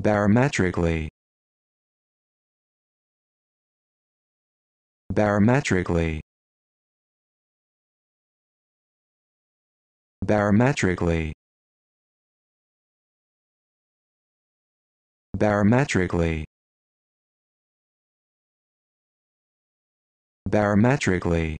barometrically barometrically barometrically barometrically barometrically